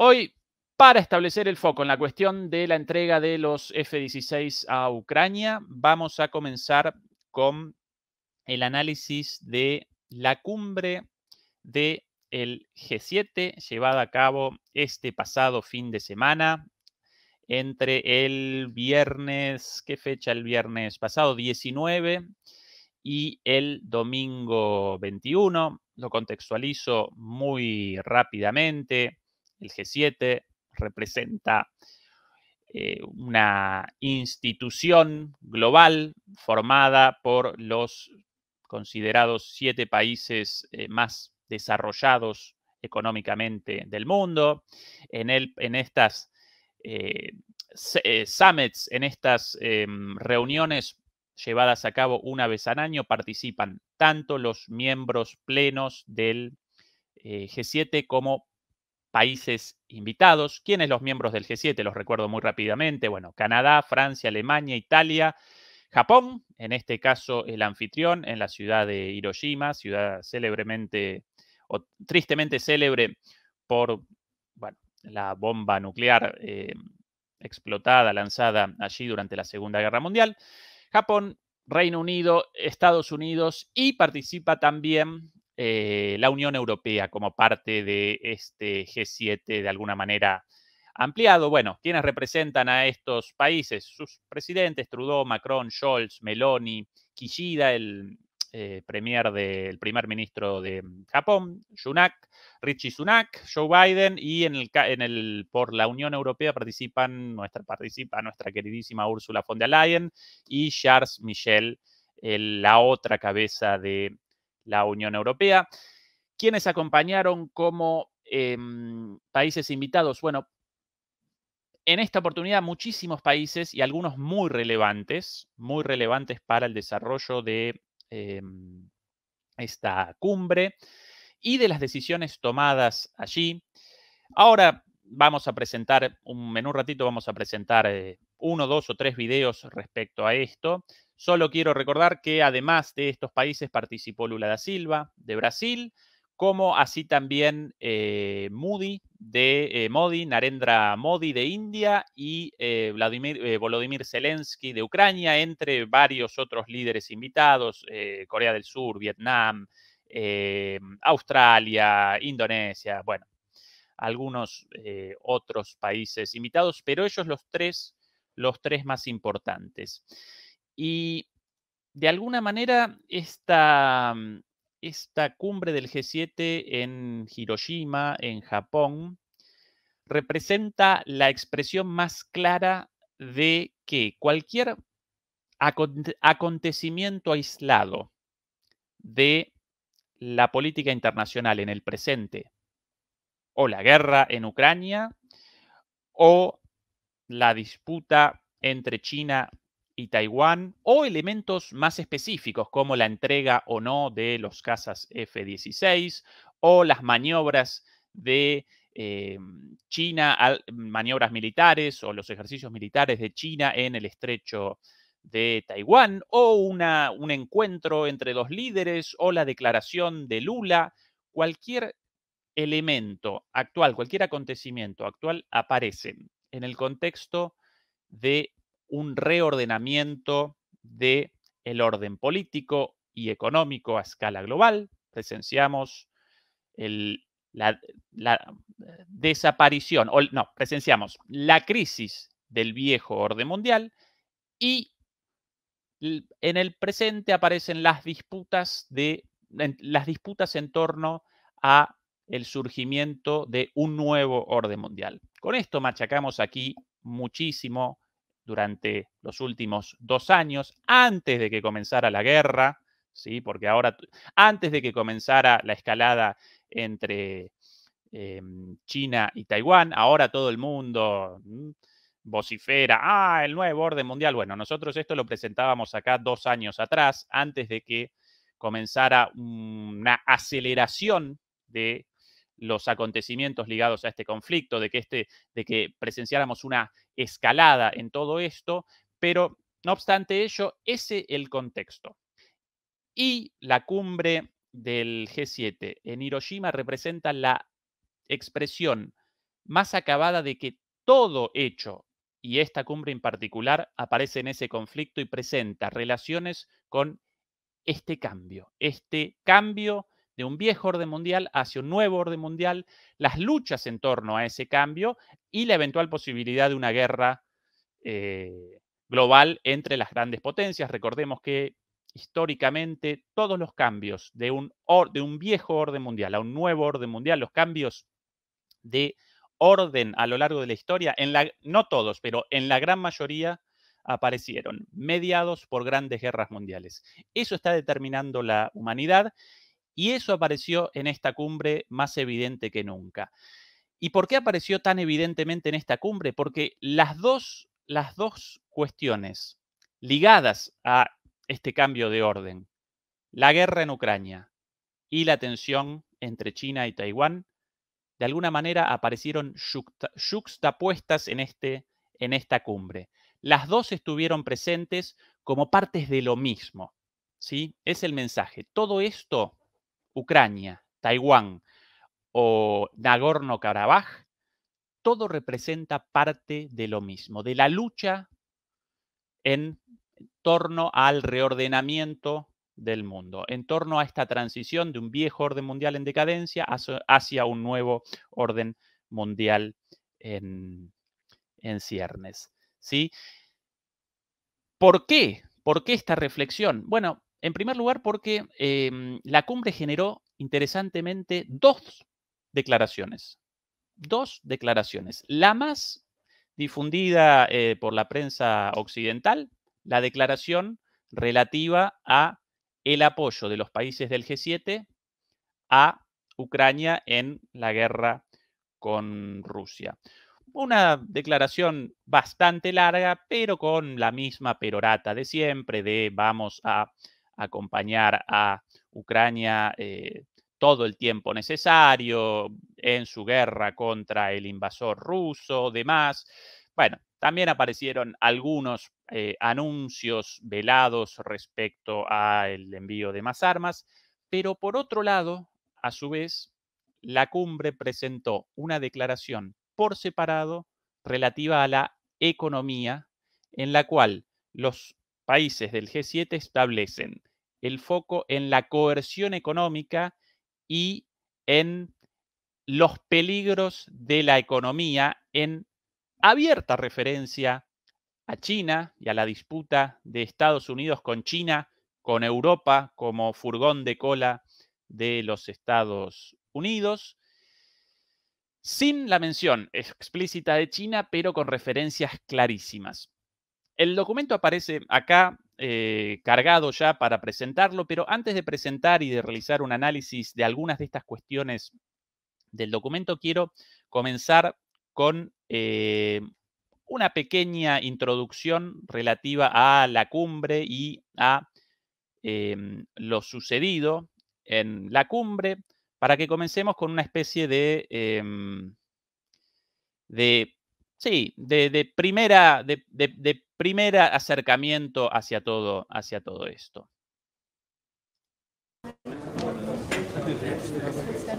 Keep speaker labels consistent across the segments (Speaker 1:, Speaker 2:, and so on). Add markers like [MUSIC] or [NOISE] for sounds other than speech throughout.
Speaker 1: Hoy, para establecer el foco en la cuestión de la entrega de los F-16 a Ucrania, vamos a comenzar con el análisis de la cumbre del G7 llevada a cabo este pasado fin de semana entre el viernes, ¿qué fecha? El viernes pasado 19 y el domingo 21. Lo contextualizo muy rápidamente. El G7 representa eh, una institución global formada por los considerados siete países eh, más desarrollados económicamente del mundo. En, estas eh, summits, en estas em, reuniones llevadas a cabo una vez al año, participan tanto los miembros plenos del G7 como países invitados. ¿Quiénes los miembros del G7? Los recuerdo muy rápidamente. Bueno, Canadá, Francia, Alemania, Italia, Japón, en este caso el anfitrión en la ciudad de Hiroshima, ciudad célebremente o tristemente célebre por bueno, la bomba nuclear eh, explotada, lanzada allí durante la Segunda Guerra Mundial. Japón, Reino Unido, Estados Unidos y participa también eh, la Unión Europea como parte de este G7 de alguna manera ampliado. Bueno, quienes representan a estos países, sus presidentes, Trudeau, Macron, Scholz, Meloni, Kishida, el eh, premier del primer ministro de Japón, Sunak, Richie Sunak, Joe Biden, y en el, en el, por la Unión Europea participan nuestra, participa nuestra queridísima Ursula von der Leyen y Charles Michel, la otra cabeza de la Unión Europea. quienes acompañaron como em, países invitados? Bueno, en esta oportunidad muchísimos países y algunos muy relevantes, muy relevantes para el desarrollo de em, esta cumbre y de las decisiones tomadas allí. Ahora vamos a presentar, en un ratito vamos a presentar eh, uno, dos o tres videos respecto a esto. Solo quiero recordar que además de estos países participó Lula da Silva de Brasil, como así también eh, de eh, Modi, Narendra Modi de India y eh, Vladimir, Volodymyr Zelensky de Ucrania, entre varios otros líderes invitados, Corea del Sur, Vietnam, Australia, Indonesia, bueno, algunos otros países invitados, pero ellos los tres, los tres más importantes. Y de alguna manera, esta, mm, esta cumbre del G7 en Hiroshima, en Japón, representa la expresión más clara de que cualquier acontecimiento aislado de la política internacional en el presente, o la guerra en Ucrania, o la disputa entre China y Taiwán, o elementos más específicos como la entrega o no de los cazas F-16 o las maniobras de eh, China, maniobras militares o los ejercicios militares de China en el estrecho de Taiwán, o una, un encuentro entre dos líderes, o la declaración de Lula, cualquier elemento actual, cualquier acontecimiento actual aparece en el contexto de un reordenamiento del el orden político y económico a escala global. Presenciamos la, desaparición, o, no, presenciamos la crisis del viejo orden mundial y en el presente aparecen las disputas, de, en, las disputas en torno a el surgimiento de un nuevo orden mundial. Con esto machacamos aquí muchísimo durante los últimos dos años, antes de que comenzara la guerra, ¿sí? porque ahora, antes de que comenzara la escalada entre em, China y Taiwán, ahora todo el mundo mm, vocifera, ah, el nuevo orden mundial. Bueno, nosotros esto lo presentábamos acá dos años atrás, antes de que comenzara una aceleración de los acontecimientos ligados a este conflicto, de que, este, de que presenciáramos una escalada en todo esto, pero no obstante ello, ese el contexto. Y la cumbre del G7 en Hiroshima representa la expresión más acabada de que todo hecho, y esta cumbre en particular, aparece en ese conflicto y presenta relaciones con este cambio, este cambio de un viejo orden mundial hacia un nuevo orden mundial, las luchas en torno a ese cambio y la eventual posibilidad de una guerra eh, global entre las grandes potencias. Recordemos que históricamente todos los cambios de un, de un viejo orden mundial a un nuevo orden mundial, los cambios de orden a lo largo de la historia, en la, no todos, pero en la gran mayoría aparecieron, mediados por grandes guerras mundiales. Eso está determinando la humanidad y eso apareció en esta cumbre más evidente que nunca. ¿Y por qué apareció tan evidentemente en esta cumbre? Porque las dos, las dos cuestiones ligadas a este cambio de orden, la guerra en Ucrania y la tensión entre China y Taiwán, de alguna manera aparecieron juxtapuestas en, este, en esta cumbre. Las dos estuvieron presentes como partes de lo mismo. ¿sí? Es el mensaje. Todo esto Ucrania, Taiwán o Nagorno-Karabaj, todo representa parte de lo mismo, de la lucha en torno al reordenamiento del mundo, en torno a esta transición de un viejo orden mundial en decadencia hacia un nuevo orden mundial en, ciernes. ¿sí? ¿Por qué? ¿Por qué esta reflexión? Bueno, en primer lugar, porque em, la cumbre generó, interesantemente, dos declaraciones. Dos declaraciones. La más difundida eh, por la prensa occidental, la declaración relativa a el apoyo de los países del G7 a Ucrania en la guerra con Rusia. Una declaración bastante larga, pero con la misma perorata de siempre de vamos a acompañar a Ucrania eh, todo el tiempo necesario en su guerra contra el invasor ruso, demás. Bueno, también aparecieron algunos eh, anuncios velados respecto al envío de más armas, pero por otro lado, a su vez, la cumbre presentó una declaración por separado relativa a la economía, en la cual los países del G7 establecen el foco en la coerción económica y en los peligros de la economía en abierta referencia a China y a la disputa de Estados Unidos con China, con Europa como furgón de cola de los Estados Unidos, sin la mención explícita de China, pero con referencias clarísimas. El documento aparece acá eh, cargado ya para presentarlo, pero antes de presentar y de realizar un análisis de algunas de estas cuestiones del documento, quiero comenzar con eh, una pequeña introducción relativa a la cumbre y a em, lo sucedido en la cumbre, para que comencemos con una especie de, em, sí, de, primera, de, primer acercamiento hacia todo, hacia todo esto.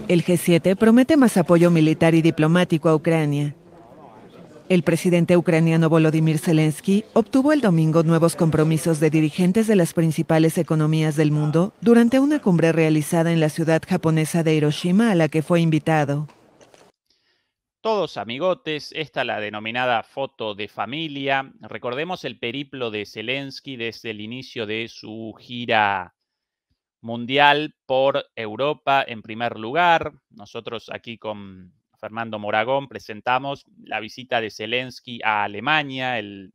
Speaker 2: El G7 promete más apoyo militar y diplomático a Ucrania. El presidente ucraniano Volodymyr Zelensky obtuvo el domingo nuevos compromisos de dirigentes de las principales economías del mundo durante una cumbre realizada en la ciudad japonesa de Hiroshima a la que fue invitado.
Speaker 1: Todos amigotes, esta la denominada foto de familia. Recordemos el periplo de Zelensky desde el inicio de su gira mundial por Europa en primer lugar. Nosotros aquí con Fernando Moragón presentamos la visita de Zelensky a Alemania el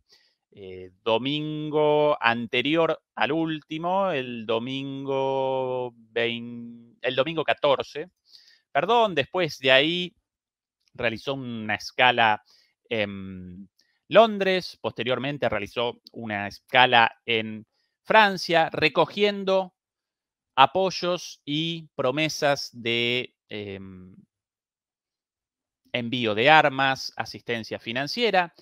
Speaker 1: eh, domingo anterior al último, el domingo, el domingo 14. Perdón, después de ahí realizó una escala en Londres, posteriormente realizó una escala en Francia, recogiendo apoyos y promesas de em, envío de armas, asistencia financiera.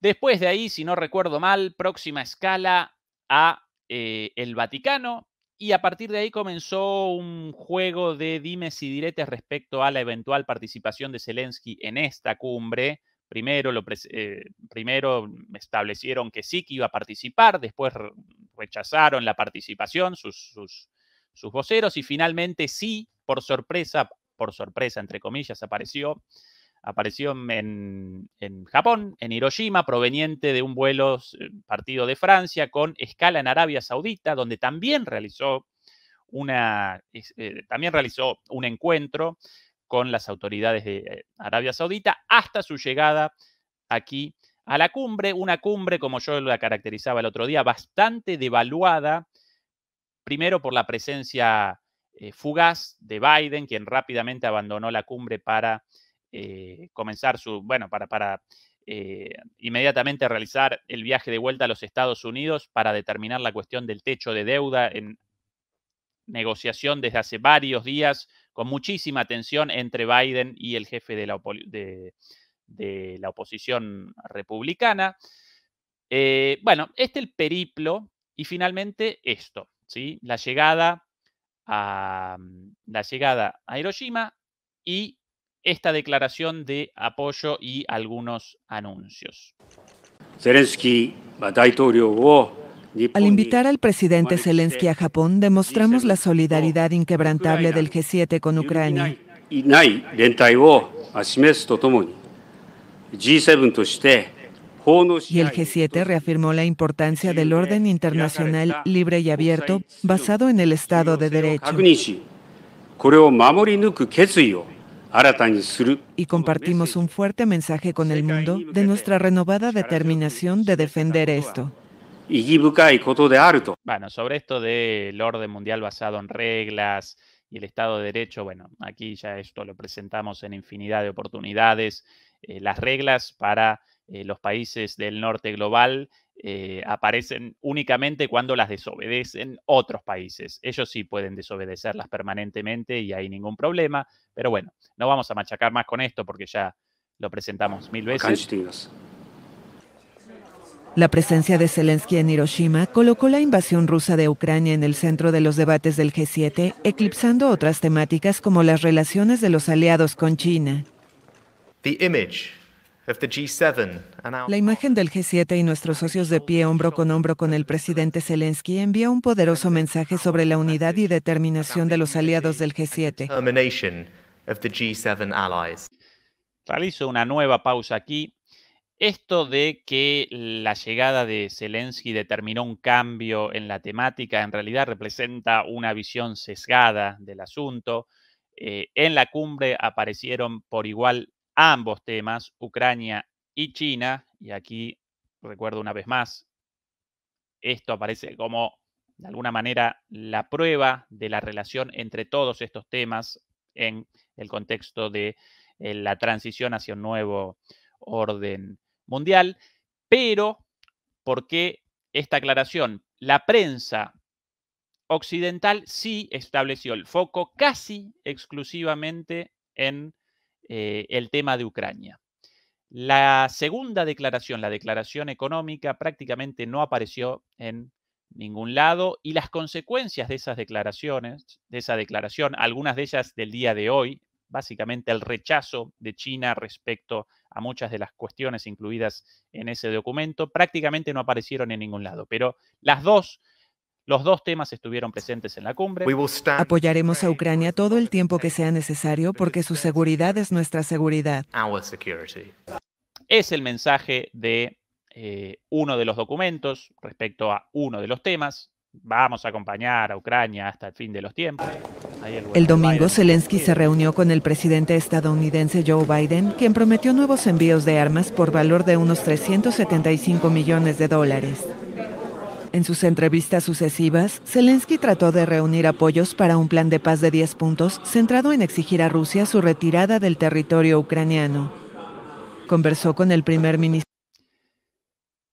Speaker 1: Después de ahí, si no recuerdo mal, próxima escala a eh, el Vaticano, y a partir de ahí comenzó un juego de dimes y diretes respecto a la eventual participación de Zelensky en esta cumbre. Primero, lo eh, establecieron que sí que iba a participar, después rechazaron la participación sus, sus, sus voceros y finalmente sí, por sorpresa, por sorpresa entre comillas, apareció Apareció en, Japón, en Hiroshima, proveniente de un vuelo eh, partido de Francia con escala en Arabia Saudita, donde también realizó, una, eh, también realizó un encuentro con las autoridades de eh, Arabia Saudita hasta su llegada aquí a la cumbre, una cumbre, como yo la caracterizaba el otro día, bastante devaluada, primero por la presencia fugaz de Biden, quien rápidamente abandonó la cumbre para eh, comenzar su, bueno, para, para eh, inmediatamente realizar el viaje de vuelta a los Estados Unidos para determinar la cuestión del techo de deuda en negociación desde hace varios días, con muchísima tensión entre Biden y el jefe de la, de, la oposición republicana. Eh, bueno, este el periplo y finalmente esto, ¿sí? La llegada a, la llegada a Hiroshima y esta declaración de apoyo y algunos anuncios.
Speaker 2: al invitar al presidente Zelensky a Japón, demostramos la solidaridad inquebrantable del G7 con Ucrania. Y el G7 reafirmó la importancia del eh, orden internacional libre y abierto basado en el Estado de Derecho. Y compartimos un fuerte mensaje con el mundo de nuestra renovada determinación de defender esto.
Speaker 1: Bueno, sobre esto del orden mundial basado en reglas y el Estado de Derecho, bueno, aquí ya esto lo presentamos en infinidad de oportunidades. Eh, las reglas para eh, los países del norte global eh, aparecen únicamente cuando las desobedecen otros países. Ellos sí pueden desobedecerlas permanentemente y hay ningún problema, pero bueno, no vamos a machacar más con esto porque ya lo presentamos mil veces.
Speaker 2: La presencia de Zelensky en Hiroshima colocó la invasión rusa de Ucrania en el centro de los debates del G7, eclipsando otras temáticas como las relaciones de los aliados con China. La imagen del G7 y nuestros socios de pie hombro con hombro con el presidente Zelensky envía un poderoso mensaje sobre la unidad y determinación de los aliados del G7.
Speaker 1: Realizo una nueva pausa aquí. Esto de que la llegada de Zelensky determinó un cambio en la temática en realidad representa una visión sesgada del asunto. Eh, en la cumbre aparecieron por igual ambos temas, Ucrania y China, y aquí recuerdo una vez más, esto aparece como de alguna manera la prueba de la relación entre todos estos temas en el contexto de eh, la transición hacia un nuevo orden mundial. Pero, ¿por qué esta aclaración? La prensa occidental sí estableció el foco casi exclusivamente en eh, el tema de Ucrania. La segunda declaración, la declaración económica, prácticamente no apareció en ningún lado y las consecuencias de esas declaraciones, de esa declaración, algunas de ellas del día de hoy, básicamente el rechazo de China respecto a muchas de las cuestiones incluidas en ese documento, prácticamente no aparecieron en ningún lado. Pero las dos los dos temas estuvieron presentes en la cumbre.
Speaker 2: Apoyaremos a Ucrania todo el tiempo que sea necesario porque su seguridad es nuestra seguridad.
Speaker 1: Es el mensaje de eh, uno de los documentos respecto a uno de los temas. Vamos a acompañar a Ucrania hasta el fin de los tiempos.
Speaker 2: El, el domingo, Zelensky se reunió con el presidente estadounidense Joe Biden, quien prometió nuevos envíos de armas por valor de unos 375 millones de dólares. En sus entrevistas sucesivas, Zelensky trató de reunir apoyos para un plan de paz de 10 puntos centrado en exigir a Rusia su retirada del territorio ucraniano. Conversó con el primer ministro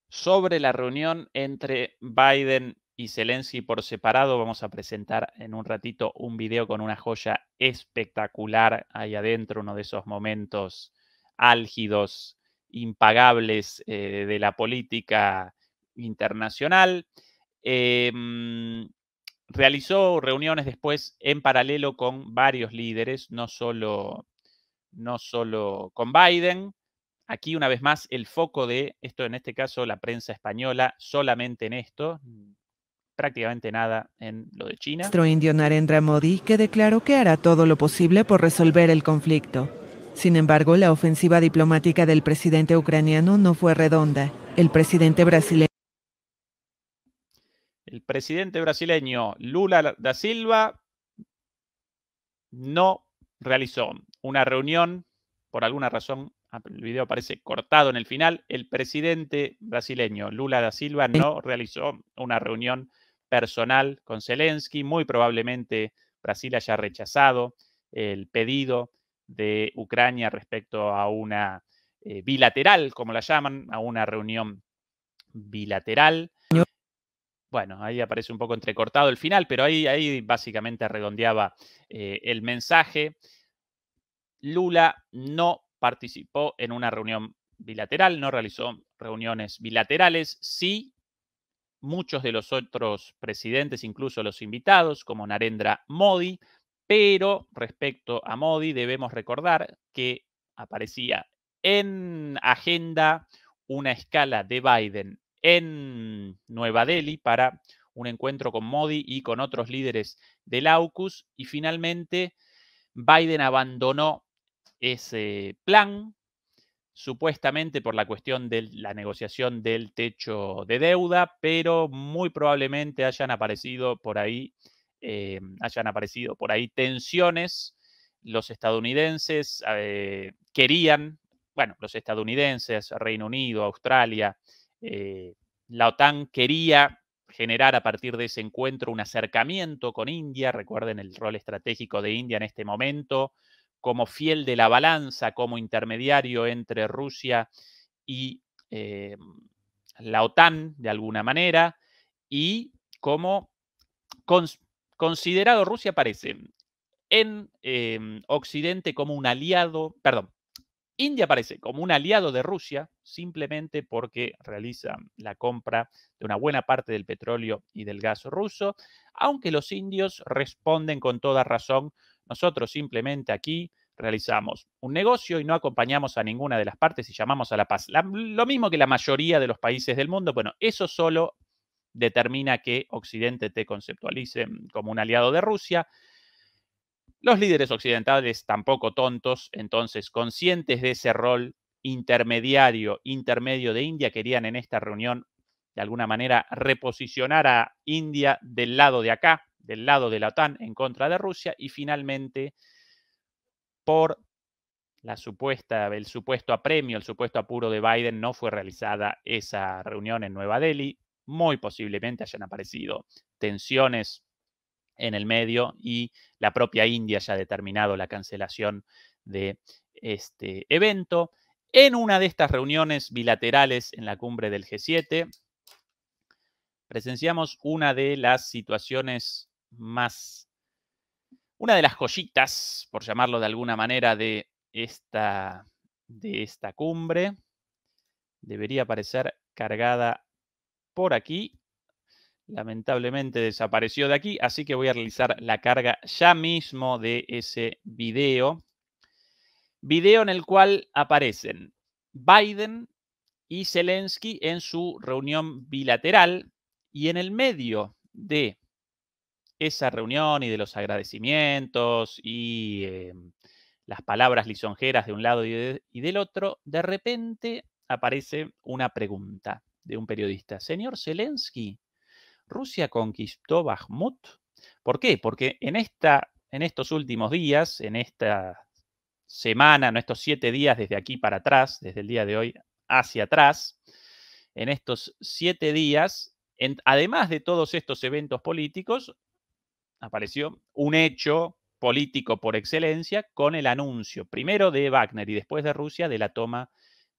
Speaker 1: sobre la reunión entre Biden y Zelensky por separado. Vamos a presentar en un ratito un video con una joya espectacular ahí adentro, uno de esos momentos álgidos, impagables eh, de la política internacional. Em, realizó reuniones después en paralelo con varios líderes, no solo, no solo con Biden. Aquí, una vez más, el foco de esto, en este caso, la prensa española, solamente en esto, prácticamente nada en lo de China. Nuestro indio
Speaker 2: Narendra Modi, que declaró que hará todo lo posible por resolver el conflicto. Sin embargo, la ofensiva diplomática del presidente ucraniano no fue redonda. El presidente brasileño
Speaker 1: el presidente brasileño Lula da Silva no realizó una reunión, por alguna razón, el video parece cortado en el final, el presidente brasileño Lula da Silva no realizó una reunión personal con Zelensky, muy probablemente Brasil haya rechazado el pedido de Ucrania respecto a una eh, bilateral, como la llaman, a una reunión bilateral bueno, ahí aparece un poco entrecortado el final, pero ahí, ahí básicamente redondeaba eh, el mensaje. Lula no participó en una reunión bilateral, no realizó reuniones bilaterales, sí muchos de los otros presidentes, incluso los invitados, como Narendra Modi, pero respecto a Modi debemos recordar que aparecía en agenda una escala de Biden en Nueva Delhi para un encuentro con Modi y con otros líderes del AUKUS. Y finalmente, Biden abandonó ese plan, supuestamente por la cuestión de la negociación del techo de deuda, pero muy probablemente hayan aparecido por ahí, eh, hayan aparecido por ahí tensiones. Los estadounidenses eh, querían, bueno, los estadounidenses, Reino Unido, Australia, eh, la OTAN quería generar a partir de ese encuentro un acercamiento con India, recuerden el rol estratégico de India en este momento, como fiel de la balanza, como intermediario entre Rusia y eh, la OTAN de alguna manera, y como considerado Rusia parece en em, Occidente como un aliado, perdón, India aparece como un aliado de Rusia simplemente porque realiza la compra de una buena parte del petróleo y del gas ruso, aunque los indios responden con toda razón, nosotros simplemente aquí realizamos un negocio y no acompañamos a ninguna de las partes y llamamos a la paz. lo mismo que la mayoría de los países del mundo, bueno, eso solo determina que Occidente te conceptualice mm, como un aliado de Rusia, los líderes occidentales tampoco tontos, entonces conscientes de ese rol intermediario, intermedio de India, querían en esta reunión de alguna manera reposicionar a India del lado de acá, del lado de la OTAN en contra de Rusia y finalmente por la supuesta, el supuesto apremio, el supuesto apuro de Biden, no fue realizada esa reunión en Nueva Delhi. Muy posiblemente hayan aparecido tensiones en el medio y la propia India ya ha determinado la cancelación de este evento. En una de estas reuniones bilaterales en la cumbre del G7, presenciamos una de las situaciones más, una de las joyitas, por llamarlo de alguna manera, de esta, de esta cumbre. Debería aparecer cargada por aquí lamentablemente desapareció de aquí, así que voy a realizar la carga ya mismo de ese video. Video en el cual aparecen Biden y Zelensky en su reunión bilateral y en el medio de esa reunión y de los agradecimientos y eh, las palabras lisonjeras de un lado y, y del otro, de repente aparece una pregunta de un periodista. Señor Zelensky, Rusia conquistó Bakhmut. ¿Por qué? Porque en, esta, en estos últimos días, en esta semana, en estos siete días desde aquí para atrás, desde el día de hoy hacia atrás, en estos siete días, además de todos estos eventos políticos, apareció un hecho político por excelencia con el anuncio, primero de Wagner y después de Rusia, de la toma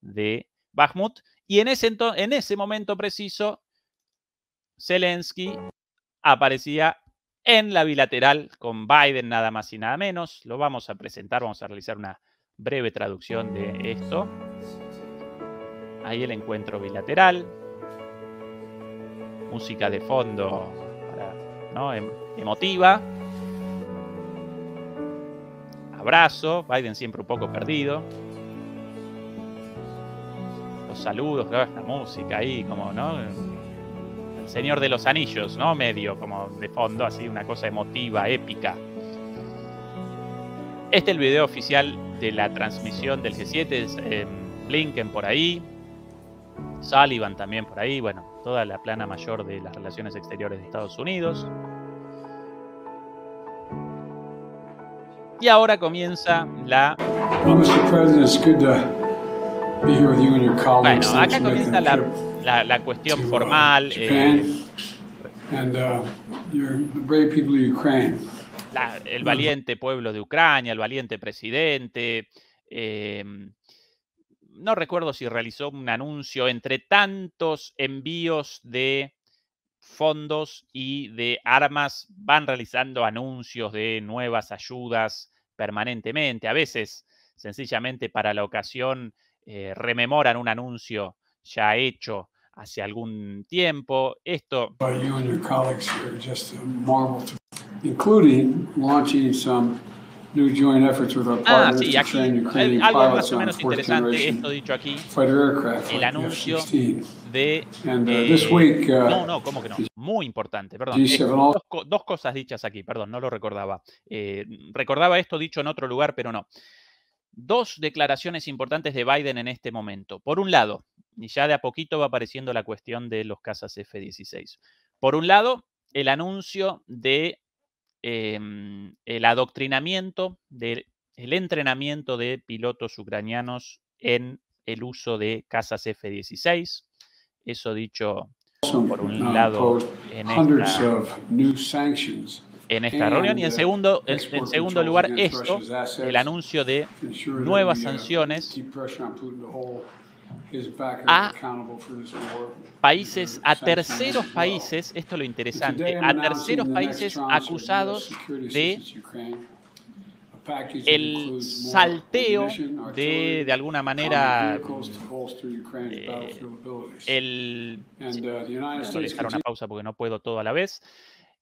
Speaker 1: de Bakhmut. Y en ese, en ese momento preciso, Zelensky aparecía en la bilateral con Biden, nada más y nada menos. Lo vamos a presentar, vamos a realizar una breve traducción de esto. Ahí el encuentro bilateral. Música de fondo em, emotiva. Abrazo. Biden siempre un poco perdido. Los saludos, esta música ahí, como, ¿no? Señor de los Anillos, ¿no? Medio, como de fondo, así, una cosa emotiva, épica. Este es el video oficial de la transmisión del G7, em, Blinken por ahí, Sullivan también por ahí, bueno, toda la plana mayor de las relaciones exteriores de Estados Unidos. Y ahora comienza la...
Speaker 2: Bueno, acá comienza la
Speaker 1: la, cuestión formal. el valiente pueblo de Ucrania, el valiente presidente. Em, no recuerdo si realizó un anuncio entre tantos envíos de fondos y de armas, van realizando anuncios de nuevas ayudas permanentemente. A veces, sencillamente para la ocasión, eh, rememoran un anuncio ya hecho hace algún tiempo. Esto.
Speaker 2: Ah, sí, aquí, algo más o menos interesante, esto
Speaker 1: dicho aquí, el anuncio de... Uh, eh, uh, no, no, ¿cómo que no? Muy importante, perdón. dos, cosas dichas aquí, perdón, no lo recordaba. Eh, recordaba esto dicho en otro lugar, pero no dos declaraciones importantes de Biden en este momento. Por un lado, y ya de a poquito va apareciendo la cuestión de los casas F-16. Por un lado, el anuncio de em, el adoctrinamiento, del entrenamiento de pilotos ucranianos en el uso de casas F-16. Eso dicho por un lado en esta en esta reunión. Y en segundo, en, segundo lugar, esto, el anuncio de nuevas uh, sanciones a países, uh, a terceros países, esto es lo interesante, a terceros países acusados de el salteo de, de alguna manera, eh, el... Uh, esto dejar una pausa porque no puedo todo a la vez.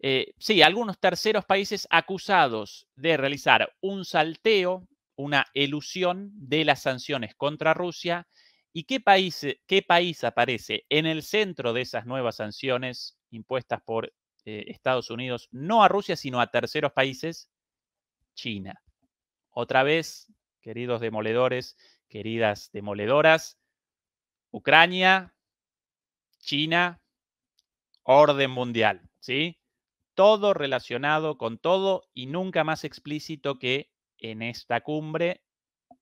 Speaker 1: Eh, sí, algunos terceros países acusados de realizar un salteo, una elusión de las sanciones contra Rusia. ¿Y qué país, qué país aparece en el centro de esas nuevas sanciones impuestas por eh, Estados Unidos, no a Rusia, sino a terceros países? China. Otra vez, queridos demoledores, queridas demoledoras, Ucrania, China, orden mundial, ¿sí? todo relacionado con todo y nunca más explícito que en esta cumbre,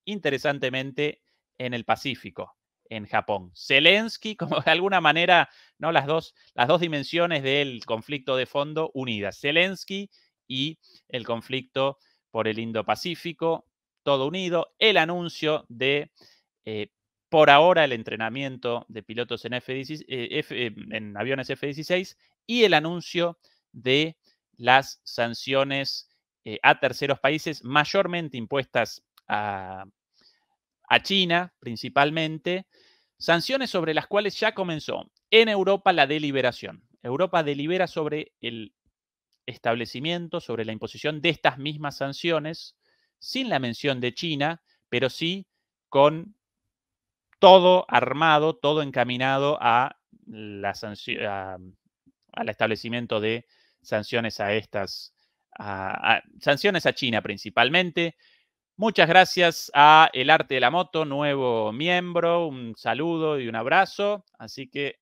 Speaker 1: interesantemente en el Pacífico, en Japón. Zelensky, [LAUGHS] como de alguna manera, ¿no? las, dos, las dos dimensiones del conflicto de fondo unidas, Zelensky y el conflicto por el Indo-Pacífico, todo unido, el anuncio de... Eh, por ahora el entrenamiento de pilotos en, F, eh, eh, en aviones F-16 y el anuncio de las sanciones eh, a terceros países, mayormente impuestas a, a China principalmente, sanciones sobre las cuales ya comenzó en Europa la deliberación. Europa delibera sobre el establecimiento, sobre la imposición de estas mismas sanciones, sin la mención de China, pero sí con todo armado, todo encaminado a la al establecimiento de sanciones a estas, sanciones a China principalmente. Muchas gracias a El Arte de la Moto, nuevo miembro, un saludo y un abrazo. Así que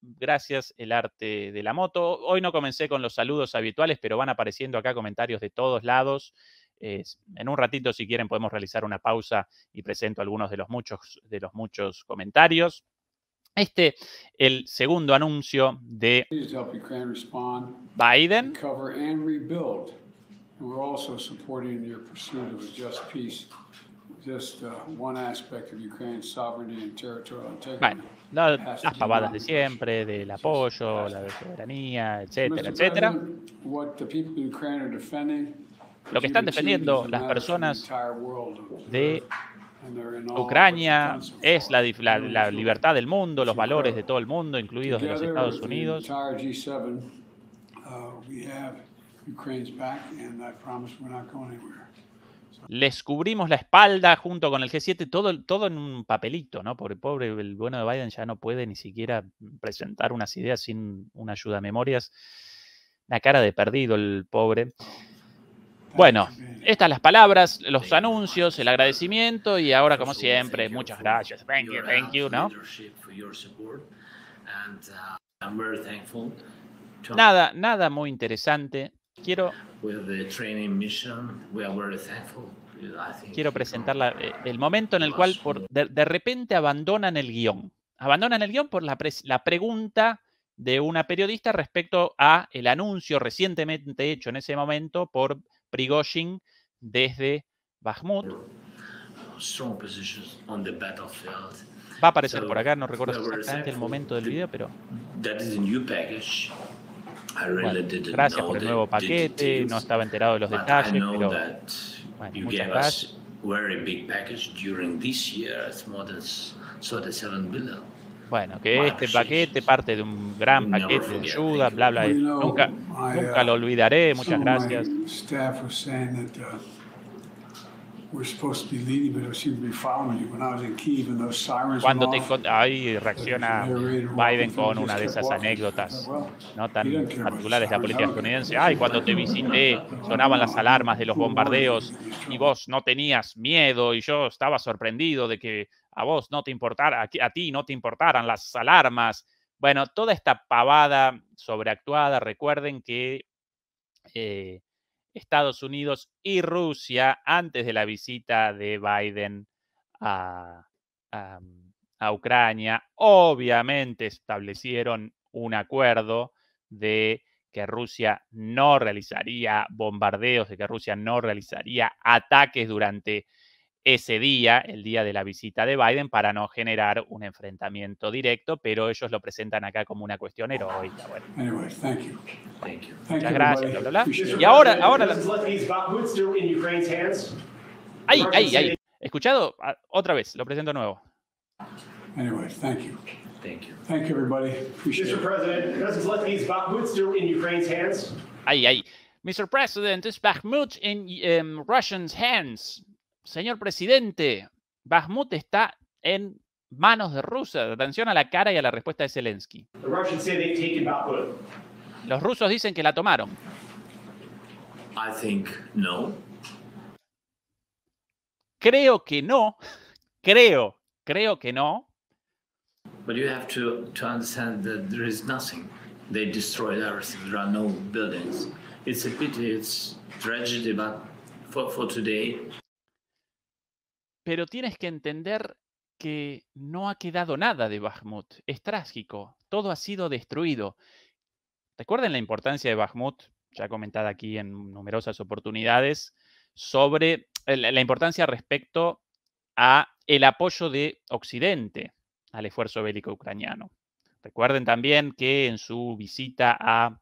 Speaker 1: gracias El Arte de la Moto. Hoy no comencé con los saludos habituales, pero van apareciendo acá comentarios de todos lados. en un ratito, si quieren, podemos realizar una pausa y presento algunos de los muchos, de los muchos comentarios. Este, el segundo anuncio de
Speaker 2: Biden. Bueno, La, las pavadas de
Speaker 1: siempre, del apoyo, la soberanía, etcétera, etcétera.
Speaker 2: Lo que están defendiendo las personas de Ucrania
Speaker 1: es la, libertad del mundo, los valores de todo el mundo, incluidos de los Estados Unidos. Les cubrimos la espalda junto con el G7, todo, todo en un papelito, ¿no? Porque pobre, el bueno de Biden ya no puede ni siquiera presentar unas ideas sin una ayuda a memorias. La cara de perdido el pobre. Bueno, estas las palabras, los anuncios, el agradecimiento y ahora como siempre, muchas gracias. Thank you, thank you, ¿no? Nada, nada muy interesante. Quiero
Speaker 2: quiero eh,
Speaker 1: el momento en el cual de, repente abandonan el guión. Abandonan el guión por la, la, pregunta de una periodista respecto a el anuncio recientemente hecho en ese momento por Prigozhin desde Bakhmut. Va a aparecer por acá, no recuerdo exactamente el momento del video, pero... gracias por el nuevo paquete, no estaba enterado de los detalles, pero bueno, muchas gracias. Bueno, que este paquete parte de un gran paquete de ayuda, bla, bla. Nunca, nunca lo uh, olvidaré, muchas gracias. Cuando te ahí reacciona Biden con una de esas anécdotas no tan particulares de la política estadounidense. Ay, cuando te visité sonaban las alarmas de los bombardeos y vos no tenías miedo y yo estaba sorprendido de que a vos no te importara, a ti no te importaran las alarmas. Bueno, toda esta pavada sobreactuada, recuerden que eh, Estados Unidos y Rusia, antes de la visita de Biden a, a Ucrania, obviamente establecieron un acuerdo de que Rusia no realizaría bombardeos, de que Rusia no realizaría ataques durante ese día, el día de la visita de Biden, para no generar un enfrentamiento directo, pero ellos lo presentan acá como una cuestión heroica. Bueno.
Speaker 2: Anyways, thank you.
Speaker 1: Thank you. Muchas thank gracias, bla, bla, bla. Y ahora, ahora... La...
Speaker 2: Ahí, ahí, ahí.
Speaker 1: Escuchado, ah, otra vez, lo presento nuevo.
Speaker 2: Anyway, thank you. Thank you. Thank you, everybody. Appreciate Mr. President, President Zelensky is Bakhmut still in Ukraine's hands?
Speaker 1: Ay, ay. Mr. President, is Bakhmut in um, Russians' hands? señor presidente, Bakhmut está en manos de Rusia. Atención a la cara y a la respuesta de Zelensky. Los rusos dicen que la tomaron. Creo que no. Creo, creo que no. But you have to, to understand that there is nothing. They destroyed everything. There are no buildings. It's a pity, it's tragedy, but for today pero tienes que entender que no ha quedado nada de Bakhmut. Es trágico. Todo ha sido destruido. Recuerden la importancia de Bakhmut, ya comentada aquí en numerosas oportunidades, sobre la importancia respecto a el apoyo de Occidente al esfuerzo bélico ucraniano. Recuerden también que en su visita a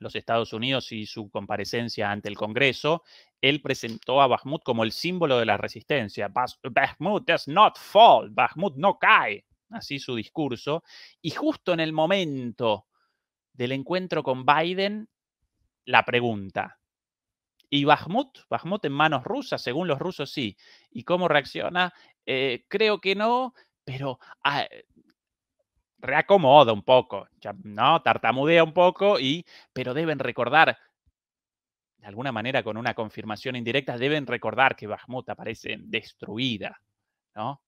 Speaker 1: los Estados Unidos y su comparecencia ante el Congreso, él presentó a Bakhmut como el símbolo de la resistencia. Bakhmut does not fall, Bakhmut no cae, así su discurso. Y justo en el momento del encuentro con Biden, la pregunta. ¿Y Bakhmut? ¿Bakhmut en manos rusas? Según los rusos, sí. ¿Y cómo reacciona? Eh, creo que no, pero ah, reacomoda un poco, ¿no? Tartamudea un poco, y, pero deben recordar de alguna manera con una confirmación indirecta, deben recordar que Bakhmut aparece destruida, ¿no?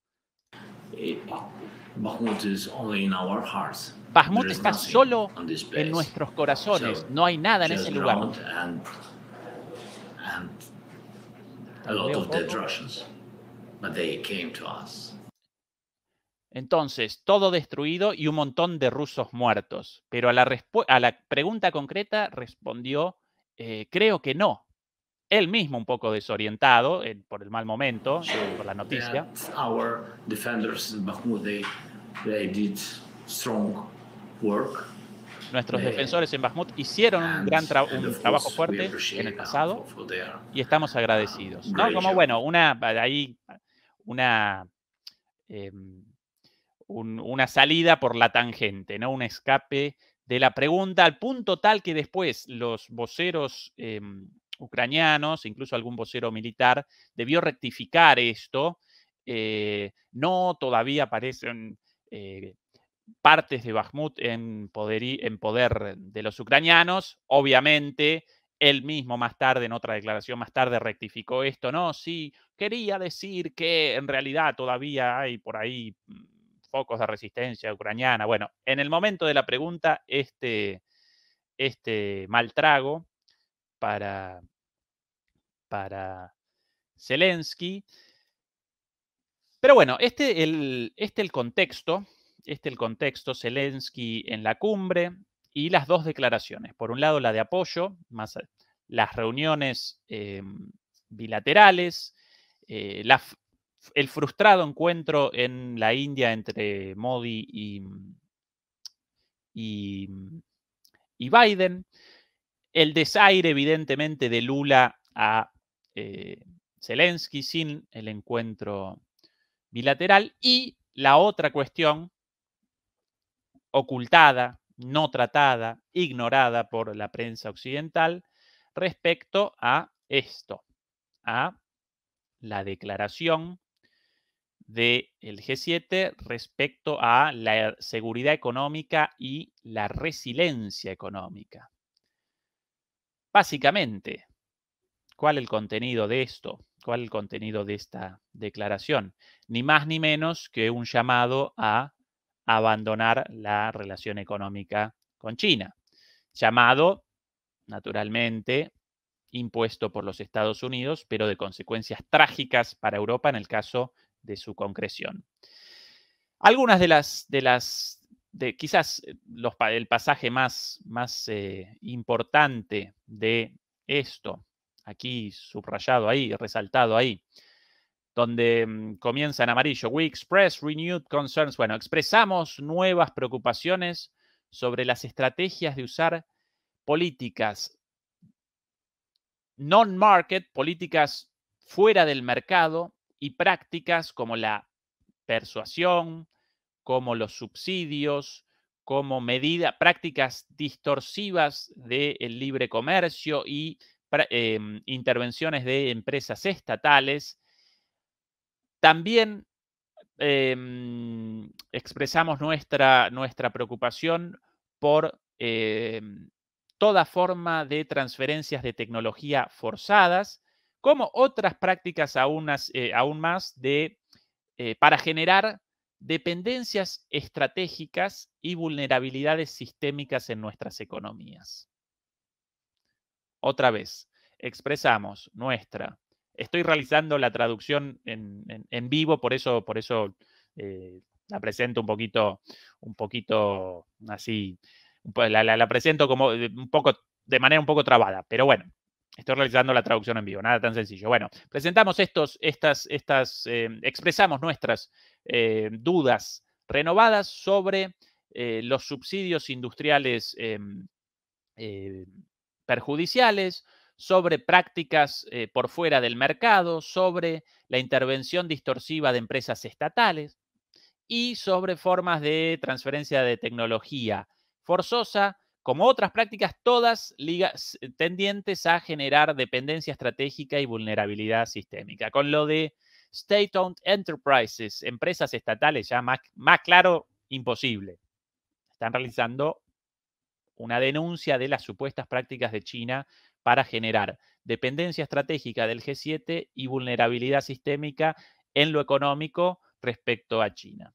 Speaker 1: está solo en nuestros corazones, no hay nada en ese lugar. Entonces, todo destruido y un montón de rusos muertos. Pero a la pregunta concreta respondió eh, creo que no. Él mismo un poco desorientado eh, por el mal momento, por la noticia. Nuestros eh, defensores en Bakhmut hicieron un gran trabajo fuerte en el pasado y estamos uh, agradecidos. Como bueno, una ahí una em, una salida por la tangente, ¿no? Un escape de la pregunta, al punto tal que después los voceros em, ucranianos, incluso algún vocero militar, debió rectificar esto. Eh, no todavía aparecen eh, partes de Bakhmut en en poder de los ucranianos. Obviamente, él mismo más tarde, en otra declaración más tarde, rectificó esto. No, sí, quería decir que en realidad todavía hay por ahí mm, focos de resistencia ucraniana. Bueno, en el momento de la pregunta, este, este mal para, para Zelensky. Pero bueno, este el, este el contexto, este el contexto, Zelensky en la cumbre y las dos declaraciones. Por un lado, la de apoyo, más eh, las reuniones em, bilaterales, eh, la, el frustrado encuentro en la India entre Modi y, mm, mm, y, Biden, el desaire evidentemente de Lula a eh, Zelensky sin el encuentro bilateral y la otra cuestión ocultada, no tratada, ignorada por la prensa occidental respecto a esto, a la declaración del G7 respecto a la seguridad económica y la resiliencia económica. Básicamente, ¿cuál es el contenido de esto? ¿Cuál es el contenido de esta declaración? Ni más ni menos que un llamado a abandonar la relación económica con China. Llamado, naturalmente, impuesto por los Estados Unidos, pero de consecuencias trágicas para Europa en el caso de su concreción. Algunas de las, de las de quizás eh, los, el pasaje más, más eh, importante de esto, aquí subrayado ahí, resaltado ahí, donde mm, comienza en amarillo, we express renewed concerns, bueno, expresamos nuevas preocupaciones sobre las estrategias de usar políticas non-market, políticas fuera del mercado, y prácticas como la persuasión, como los subsidios, como medida prácticas distorsivas del libre comercio y em, intervenciones de empresas estatales. También em, expresamos nuestra, nuestra, preocupación por em, toda forma de transferencias de tecnología forzadas como otras prácticas aún, eh, aún más de, eh, para generar dependencias estratégicas y vulnerabilidades sistémicas en nuestras economías. Otra vez, expresamos nuestra. Estoy realizando la traducción en, vivo, por eso, por eso eh, la presento un poquito, un poquito así, la, la presento como un poco, de manera un poco trabada, pero bueno, Estoy realizando la traducción en vivo, nada tan sencillo. Bueno, presentamos estos, estas, estas eh, expresamos nuestras eh, dudas renovadas sobre eh, los subsidios industriales perjudiciales, sobre prácticas por fuera del mercado, sobre la intervención distorsiva de empresas estatales y sobre formas de transferencia de tecnología forzosa como otras prácticas, todas eh, tendientes a generar dependencia estratégica y vulnerabilidad sistémica. Con lo de state-owned enterprises, empresas estatales, ya más, más claro, imposible. Están realizando una denuncia de las supuestas prácticas de China para generar dependencia estratégica del G7 y vulnerabilidad sistémica en lo económico respecto a China.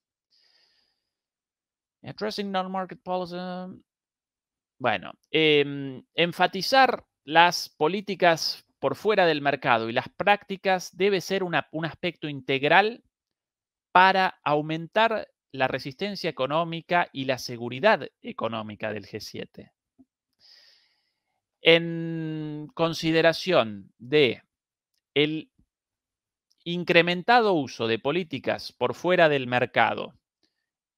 Speaker 1: Addressing non-market policy. Bueno, em, enfatizar las políticas por fuera del mercado y las prácticas debe ser un aspecto integral para aumentar la resistencia económica y la seguridad económica del G7. En consideración de el incrementado uso de políticas por fuera del mercado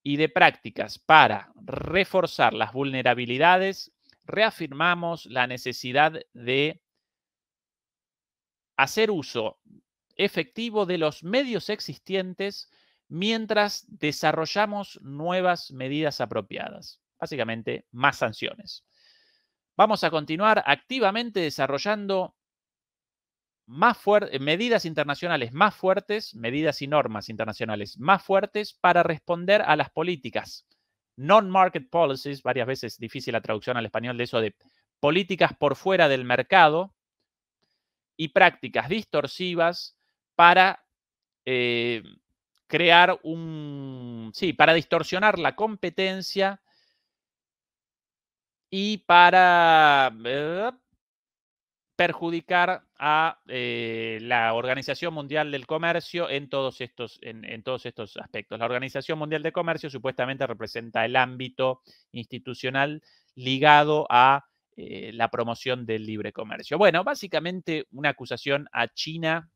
Speaker 1: y de prácticas para reforzar las vulnerabilidades, reafirmamos la necesidad de hacer uso efectivo de los medios existentes mientras desarrollamos nuevas medidas apropiadas, básicamente más sanciones. Vamos a continuar activamente desarrollando más eh, medidas internacionales más fuertes, medidas y normas internacionales más fuertes para responder a las políticas. Non-market policies, varias veces difícil la traducción al español de eso de políticas por fuera del mercado y prácticas distorsivas para eh, crear un, sí, para distorsionar la competencia y para eh, perjudicar a eh, la Organización Mundial del Comercio en todos, estos, en, todos estos aspectos. La Organización Mundial del Comercio supuestamente representa el ámbito institucional ligado a eh, la promoción del libre comercio. Bueno, básicamente una acusación a China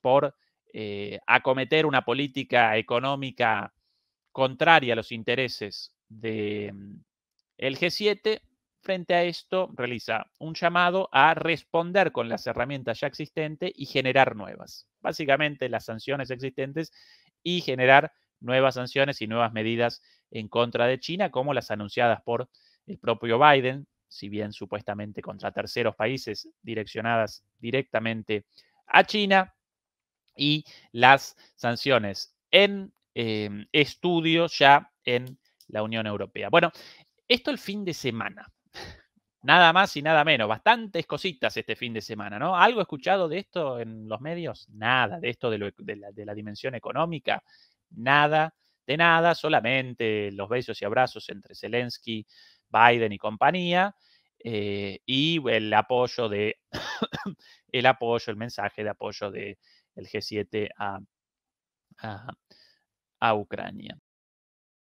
Speaker 1: por eh, acometer una política económica contraria a los intereses del mm, G7 Frente a esto, realiza un llamado a responder con las herramientas ya existentes y generar nuevas. Básicamente, las sanciones existentes y generar nuevas sanciones y nuevas medidas en contra de China, como las anunciadas por el propio Biden, si bien supuestamente contra terceros países direccionadas directamente a China, y las sanciones en em, estudio ya en la Unión Europea. Bueno, esto el fin de semana. Nada más y nada menos. Bastantes cositas este fin de semana, ¿no? ¿Algo escuchado de esto en los medios? Nada, de esto de, e, la, dimensión económica, nada, de nada, solamente los besos y abrazos entre Zelensky, Biden y compañía, eh, y el apoyo de, [COUGHS] el apoyo, el mensaje de apoyo del G7 a Ucrania.